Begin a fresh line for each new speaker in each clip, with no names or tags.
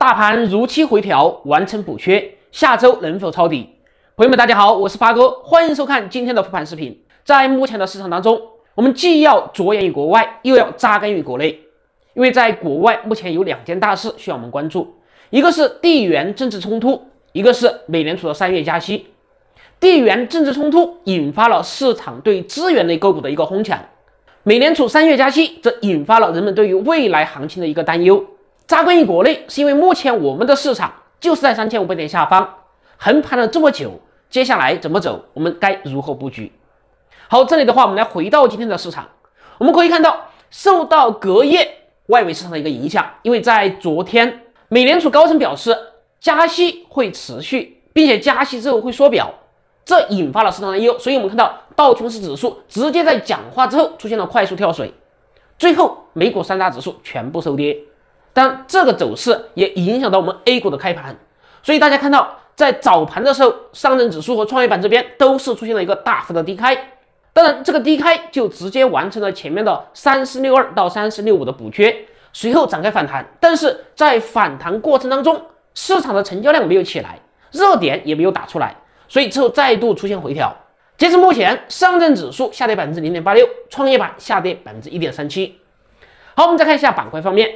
大盘如期回调，完成补缺，下周能否抄底？朋友们，大家好，我是八哥，欢迎收看今天的复盘视频。在目前的市场当中，我们既要着眼于国外，又要扎根于国内。因为在国外，目前有两件大事需要我们关注：一个是地缘政治冲突，一个是美联储的三月加息。地缘政治冲突引发了市场对资源类个股的一个哄抢，美联储三月加息则引发了人们对于未来行情的一个担忧。扎关于国内，是因为目前我们的市场就是在三千五百点下方横盘了这么久，接下来怎么走，我们该如何布局？好，这里的话，我们来回到今天的市场，我们可以看到，受到隔夜外围市场的一个影响，因为在昨天，美联储高层表示加息会持续，并且加息之后会缩表，这引发了市场的担忧，所以我们看到道琼斯指数直接在讲话之后出现了快速跳水，最后美股三大指数全部收跌。但这个走势也影响到我们 A 股的开盘，所以大家看到，在早盘的时候，上证指数和创业板这边都是出现了一个大幅的低开。当然，这个低开就直接完成了前面的三四六二到三四六五的补缺，随后展开反弹。但是在反弹过程当中，市场的成交量没有起来，热点也没有打出来，所以之后再度出现回调。截至目前，上证指数下跌百分之零点八六，创业板下跌百分之一点三七。好，我们再看一下板块方面。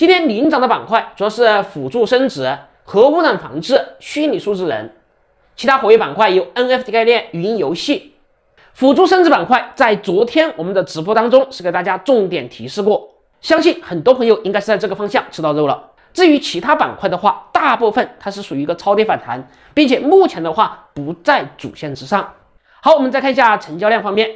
今天领涨的板块主要是辅助生殖、核污染防治、虚拟数字人，其他活跃板块有 NFT 概念、语音游戏、辅助生殖板块。在昨天我们的直播当中是给大家重点提示过，相信很多朋友应该是在这个方向吃到肉了。至于其他板块的话，大部分它是属于一个超跌反弹，并且目前的话不在主线之上。好，我们再看一下成交量方面，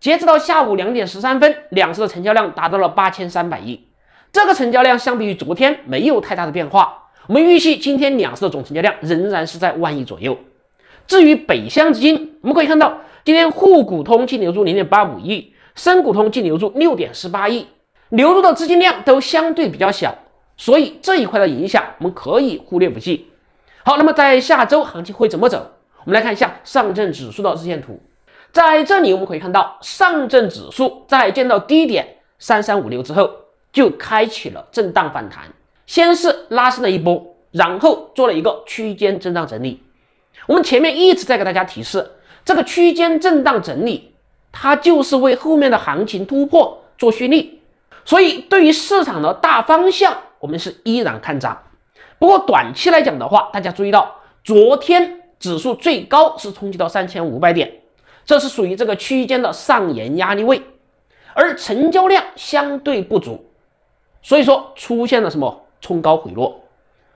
截止到下午两点十三分，两市的成交量达到了八千三百亿。这个成交量相比于昨天没有太大的变化，我们预计今天两市的总成交量仍然是在万亿左右。至于北向资金，我们可以看到今天沪股通净流入零点八五亿，深股通净流入六点四八亿，流入的资金量都相对比较小，所以这一块的影响我们可以忽略不计。好，那么在下周行情会怎么走？我们来看一下上证指数的日线图，在这里我们可以看到上证指数在见到低点三三五六之后。就开启了震荡反弹，先是拉升了一波，然后做了一个区间震荡整理。我们前面一直在给大家提示，这个区间震荡整理，它就是为后面的行情突破做蓄力。所以，对于市场的大方向，我们是依然看涨。不过，短期来讲的话，大家注意到，昨天指数最高是冲击到三千五百点，这是属于这个区间的上沿压力位，而成交量相对不足。所以说出现了什么冲高回落，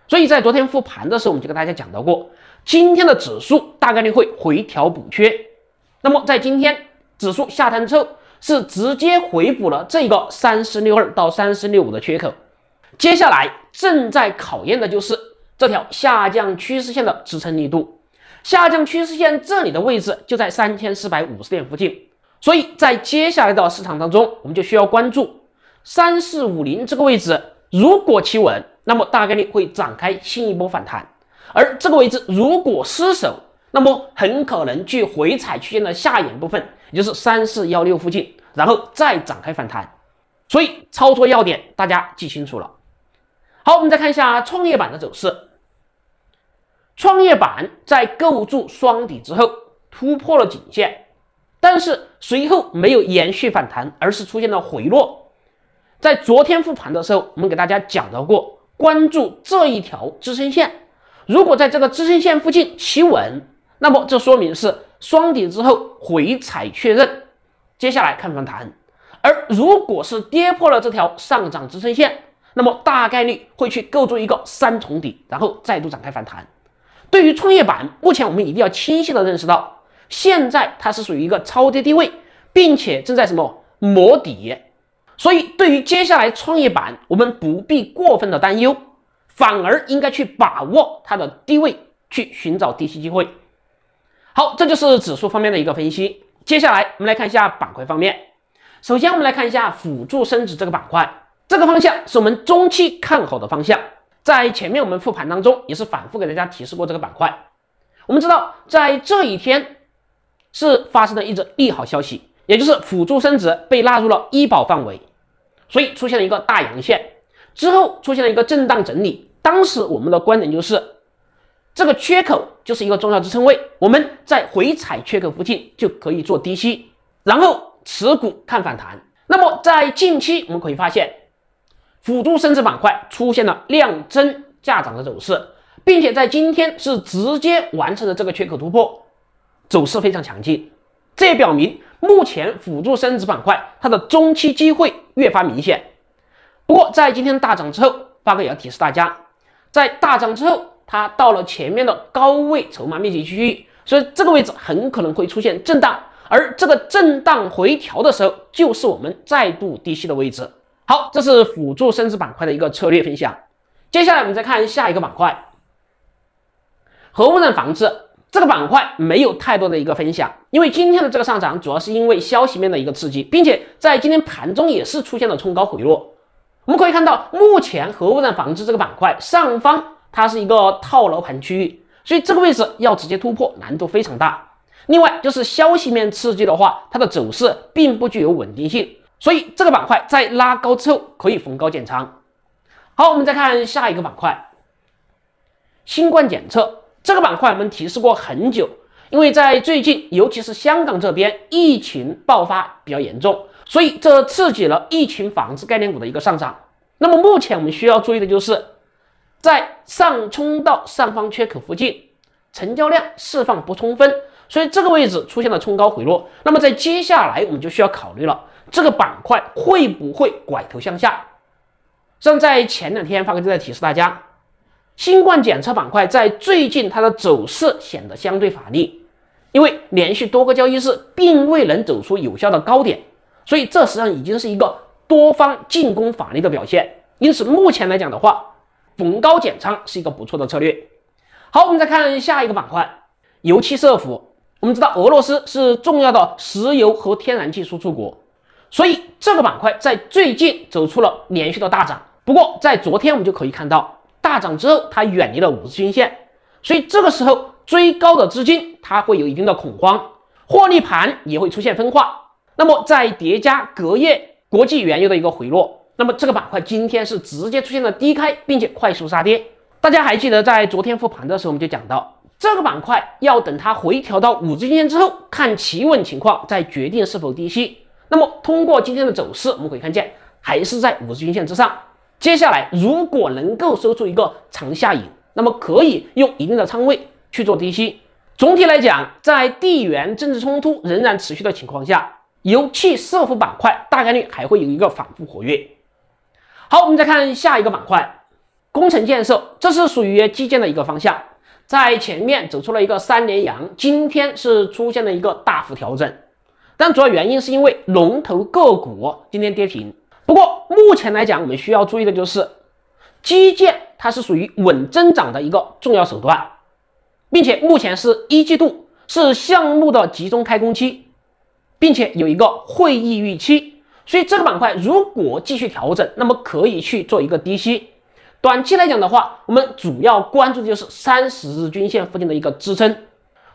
所以在昨天复盘的时候，我们就跟大家讲到过，今天的指数大概率会回调补缺。那么在今天指数下探之后，是直接回补了这个三四六二到三四六五的缺口。接下来正在考验的就是这条下降趋势线的支撑力度。下降趋势线这里的位置就在三千四百五十点附近，所以在接下来的市场当中，我们就需要关注。三四五零这个位置，如果企稳，那么大概率会展开新一波反弹；而这个位置如果失守，那么很可能去回踩区间的下沿部分，也就是三四幺六附近，然后再展开反弹。所以操作要点大家记清楚了。好，我们再看一下创业板的走势。创业板在构筑双底之后突破了颈线，但是随后没有延续反弹，而是出现了回落。在昨天复盘的时候，我们给大家讲到过，关注这一条支撑线，如果在这个支撑线附近企稳，那么这说明是双底之后回踩确认。接下来看反弹，而如果是跌破了这条上涨支撑线，那么大概率会去构筑一个三重底，然后再度展开反弹。对于创业板，目前我们一定要清晰的认识到，现在它是属于一个超跌低位，并且正在什么磨底。所以，对于接下来创业板，我们不必过分的担忧，反而应该去把握它的低位，去寻找低吸机会。好，这就是指数方面的一个分析。接下来，我们来看一下板块方面。首先，我们来看一下辅助生殖这个板块，这个方向是我们中期看好的方向。在前面我们复盘当中，也是反复给大家提示过这个板块。我们知道，在这一天是发生了一则利好消息。也就是辅助生殖被纳入了医保范围，所以出现了一个大阳线，之后出现了一个震荡整理。当时我们的观点就是，这个缺口就是一个重要支撑位，我们在回踩缺口附近就可以做低吸，然后持股看反弹。那么在近期我们可以发现，辅助生殖板块出现了量增价涨的走势，并且在今天是直接完成了这个缺口突破，走势非常强劲。这也表明，目前辅助生殖板块它的中期机会越发明显。不过，在今天大涨之后，发哥也要提示大家，在大涨之后，它到了前面的高位筹码密集区域，所以这个位置很可能会出现震荡，而这个震荡回调的时候，就是我们再度低吸的位置。好，这是辅助生殖板块的一个策略分享。接下来我们再看下一个板块，核污染防治。这个板块没有太多的一个分享，因为今天的这个上涨主要是因为消息面的一个刺激，并且在今天盘中也是出现了冲高回落。我们可以看到，目前核污染防治这个板块上方它是一个套牢盘区域，所以这个位置要直接突破难度非常大。另外就是消息面刺激的话，它的走势并不具有稳定性，所以这个板块在拉高之后可以逢高减仓。好，我们再看下一个板块，新冠检测。这个板块我们提示过很久，因为在最近，尤其是香港这边疫情爆发比较严重，所以这刺激了疫情防治概念股的一个上涨。那么目前我们需要注意的就是，在上冲到上方缺口附近，成交量释放不充分，所以这个位置出现了冲高回落。那么在接下来我们就需要考虑了，这个板块会不会拐头向下？像在前两天发哥就在提示大家。新冠检测板块在最近它的走势显得相对乏力，因为连续多个交易日并未能走出有效的高点，所以这实际上已经是一个多方进攻乏力的表现。因此，目前来讲的话，逢高减仓是一个不错的策略。好，我们再看下一个板块，油气设备。我们知道俄罗斯是重要的石油和天然气输出国，所以这个板块在最近走出了连续的大涨。不过，在昨天我们就可以看到。大涨之后，它远离了五日均线，所以这个时候追高的资金它会有一定的恐慌，获利盘也会出现分化。那么再叠加隔夜国际原油的一个回落，那么这个板块今天是直接出现了低开，并且快速杀跌。大家还记得在昨天复盘的时候，我们就讲到这个板块要等它回调到五日均线之后，看企稳情况，再决定是否低吸。那么通过今天的走势，我们可以看见还是在五日均线之上。接下来，如果能够收出一个长下影，那么可以用一定的仓位去做低吸。总体来讲，在地缘政治冲突仍然持续的情况下，油气设服板块大概率还会有一个反复活跃。好，我们再看下一个板块，工程建设，这是属于基建的一个方向，在前面走出了一个三连阳，今天是出现了一个大幅调整，但主要原因是因为龙头个股今天跌停，不过。目前来讲，我们需要注意的就是基建，它是属于稳增长的一个重要手段，并且目前是一季度是项目的集中开工期，并且有一个会议预期，所以这个板块如果继续调整，那么可以去做一个低吸。短期来讲的话，我们主要关注的就是三十日均线附近的一个支撑，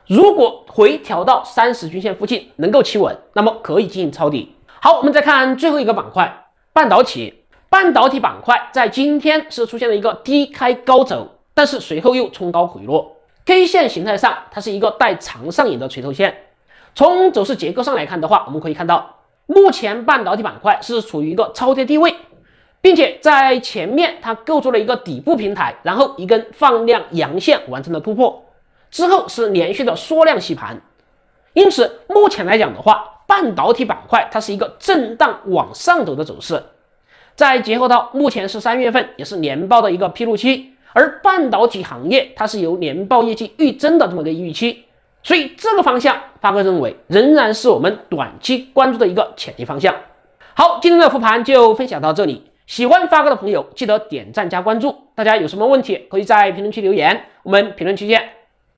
如果回调到三十均线附近能够企稳，那么可以进行抄底。好，我们再看最后一个板块。半导体，半导体板块在今天是出现了一个低开高走，但是随后又冲高回落。K 线形态上，它是一个带长上影的锤头线。从走势结构上来看的话，我们可以看到，目前半导体板块是处于一个超跌地位，并且在前面它构筑了一个底部平台，然后一根放量阳线完成了突破，之后是连续的缩量洗盘。因此，目前来讲的话，半导体板块它是一个震荡往上走的走势，再结合到目前是三月份，也是年报的一个披露期，而半导体行业它是由年报业绩预增的这么个预期，所以这个方向发哥认为仍然是我们短期关注的一个潜力方向。好，今天的复盘就分享到这里，喜欢发哥的朋友记得点赞加关注，大家有什么问题可以在评论区留言，我们评论区见。